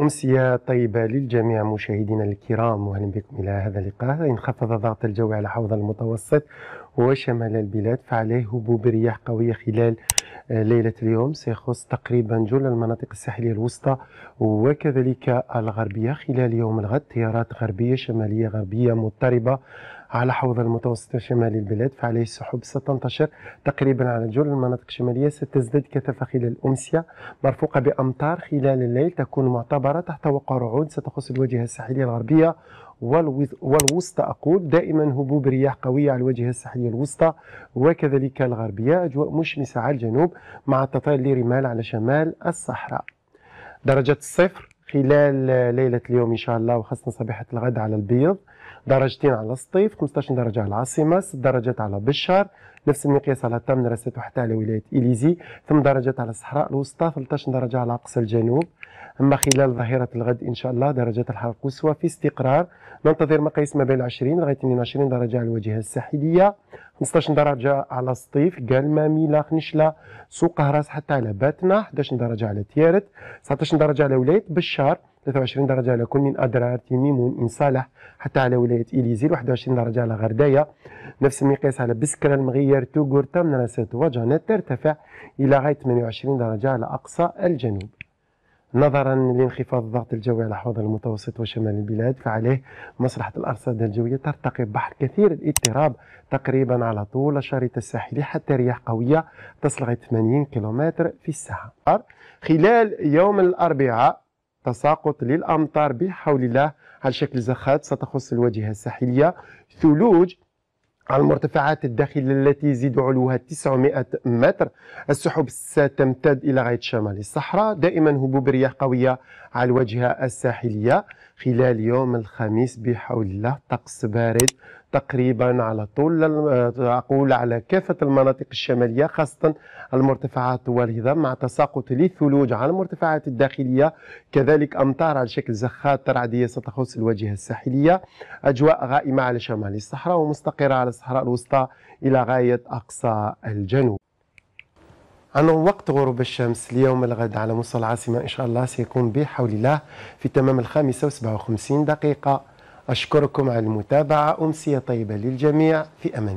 أمسية طيبة للجميع مشاهدينا الكرام وأهلا بكم إلى هذا اللقاء انخفض ضغط الجو على حوض المتوسط وشمال البلاد فعليه هبوب رياح قوية خلال آه، ليلة اليوم سيخص تقريبا جل المناطق الساحلية الوسطى وكذلك الغربية خلال يوم الغد تيارات غربية شمالية غربية مضطربة على حوض المتوسط وشمال البلاد فعليه السحب ستنتشر تقريبا على جل المناطق الشمالية ستزداد كثافة خلال الأمسية مرفوقة بأمطار خلال الليل تكون معتبرة تحت وقع رعود ستخص الواجهة الساحلية الغربية والوسطى أقول دائما هبوب رياح قوية على الواجهة الساحلية الوسطى وكذلك الغربية أجواء مشمسة على الجنوب مع تطاير لرمال على شمال الصحراء درجة الصفر خلال ليلة اليوم إن شاء الله وخاصة صباحة الغد على البيض درجتين على السطيف 15 درجة على العاصمة 6 درجات على بشار نفس المقياس على تمنرست وحتى على ولاية إليزي 8 درجات على الصحراء الوسطى 13 درجة على أقصى الجنوب أما خلال ظهيرة الغد إن شاء الله درجات الحرارة القصوى في استقرار ننتظر مقاييس ما بين 20 لغاية 22 درجة على الواجهة الساحلية 15 درجة على سطيف قالمة ميلاخ نشلة سوق هراس حتى على باتنا 11 درجة على تيارت 19 درجة على ولاية بشار 23 درجة على كل من أدرار تيميمون من صالح حتى على ولاية اليزير 21 درجة على غردايا نفس المقياس على بسكرة المغير توغورتا من راسات وجانات ترتفع إلى غاية 28 درجة على أقصى الجنوب نظرا لانخفاض الضغط الجوي على حوض المتوسط وشمال البلاد فعليه مصلحة الأرصاد الجوية ترتقي بحر كثير الاضطراب تقريبا على طول الشريط الساحلي حتى رياح قوية تصل غاية 80 كيلومتر في الساعة خلال يوم الأربعاء تساقط للأمطار بحول الله على شكل زخات ستخص الواجهة الساحلية ثلوج على المرتفعات الداخلية التي يزيد علوها 900 متر السحب ستمتد إلى غاية شمال الصحراء دائما هبوب رياح قوية على الواجهة الساحلية خلال يوم الخميس بحول الله طقس بارد تقريبا على طول أقول على كافة المناطق الشمالية خاصة المرتفعات والهضاب مع تساقط للثلوج على المرتفعات الداخلية كذلك أمطار على شكل زخات رعدية ستخص الواجهة الساحلية أجواء غائمة على شمال الصحراء ومستقرة على الصحراء الوسطى إلى غاية أقصى الجنوب عن وقت غروب الشمس اليوم الغد على مستوى العاصمة إن شاء الله سيكون بحول الله في تمام الخامسة وسبعة وخمسين دقيقة أشكركم على المتابعة أمسية طيبة للجميع في أمان